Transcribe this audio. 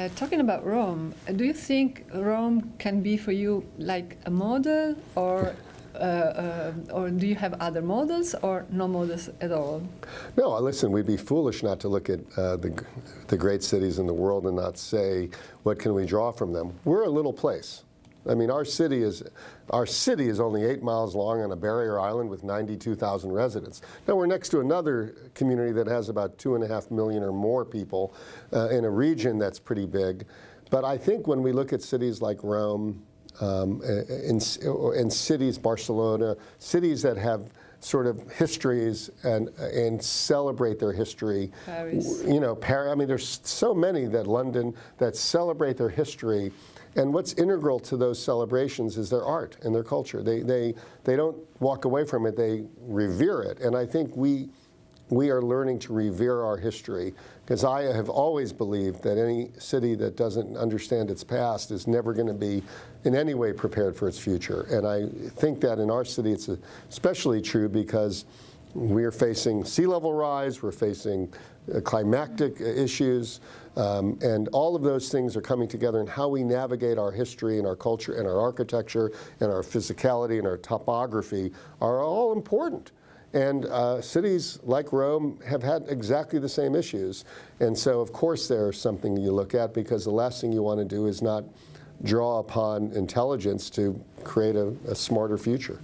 Uh, talking about Rome, uh, do you think Rome can be for you like a model, or uh, uh, or do you have other models, or no models at all? No, uh, listen, we'd be foolish not to look at uh, the the great cities in the world and not say what can we draw from them. We're a little place. I mean, our city is our city is only eight miles long on a barrier island with 92,000 residents. Now we're next to another community that has about two and a half million or more people uh, in a region that's pretty big. But I think when we look at cities like Rome um, and, and cities, Barcelona, cities that have sort of histories and and celebrate their history. Paris. You know, Paris. I mean, there's so many that London that celebrate their history. And what's integral to those celebrations is their art and their culture. They, they, they don't walk away from it, they revere it. And I think we, we are learning to revere our history because I have always believed that any city that doesn't understand its past is never going to be in any way prepared for its future. And I think that in our city it's especially true because we're facing sea level rise, we're facing climatic uh, climactic uh, issues, um, and all of those things are coming together in how we navigate our history and our culture and our architecture and our physicality and our topography are all important. And uh, cities like Rome have had exactly the same issues. And so, of course, there's something you look at because the last thing you want to do is not draw upon intelligence to create a, a smarter future.